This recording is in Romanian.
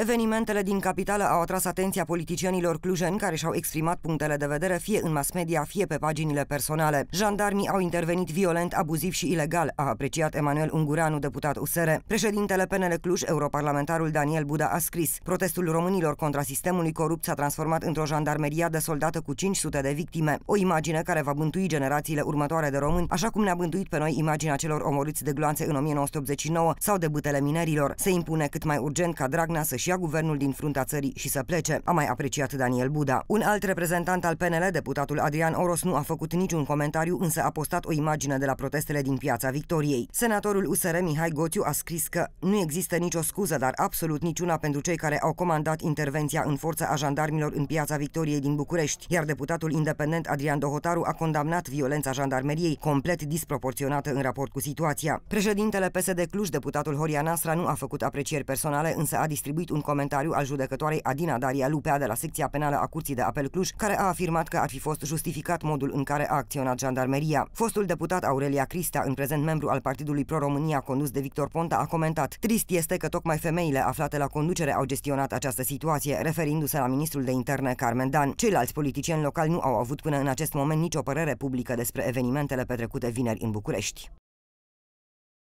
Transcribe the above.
Evenimentele din capitală au atras atenția politicienilor clujeni care și-au exprimat punctele de vedere fie în mass media, fie pe paginile personale. Jandarmii au intervenit violent, abuziv și ilegal, a apreciat Emanuel Ungureanu, deputat USR. Președintele PNL Cluj, europarlamentarul Daniel Buda, a scris Protestul românilor contra sistemului corupt s-a transformat într-o jandarmeria soldată cu 500 de victime. O imagine care va bântui generațiile următoare de români, așa cum ne-a bântuit pe noi imaginea celor omorâți de gloanțe în 1989 sau de butele minerilor. Se impune cât mai urgent ca Dragnea să-și ia guvernul din frunta țării și să plece, a mai apreciat Daniel Buda. Un alt reprezentant al PNL, deputatul Adrian Oros, nu a făcut niciun comentariu, însă a postat o imagine de la protestele din Piața Victoriei. Senatorul USR Mihai Goțiu a scris că nu există nicio scuză, dar absolut niciuna pentru cei care au comandat intervenția în forță a jandarmilor în Piața Victoriei din București, iar deputatul independent Adrian Dohotaru a condamnat violența jandarmeriei complet disproporționată în raport cu situația. Președintele PSD Cluj, deputatul Horia Nasra, nu a făcut aprecieri personale, însă a distribuit un un comentariu al judecătoarei Adina Daria Lupea de la secția penală a Curții de Apel Cluj, care a afirmat că ar fi fost justificat modul în care a acționat jandarmeria. Fostul deputat Aurelia Crista, în prezent membru al Partidului Pro-România condus de Victor Ponta, a comentat Trist este că tocmai femeile aflate la conducere au gestionat această situație, referindu-se la ministrul de interne Carmen Dan. Ceilalți politicieni locali nu au avut până în acest moment nicio părere publică despre evenimentele petrecute vineri în București.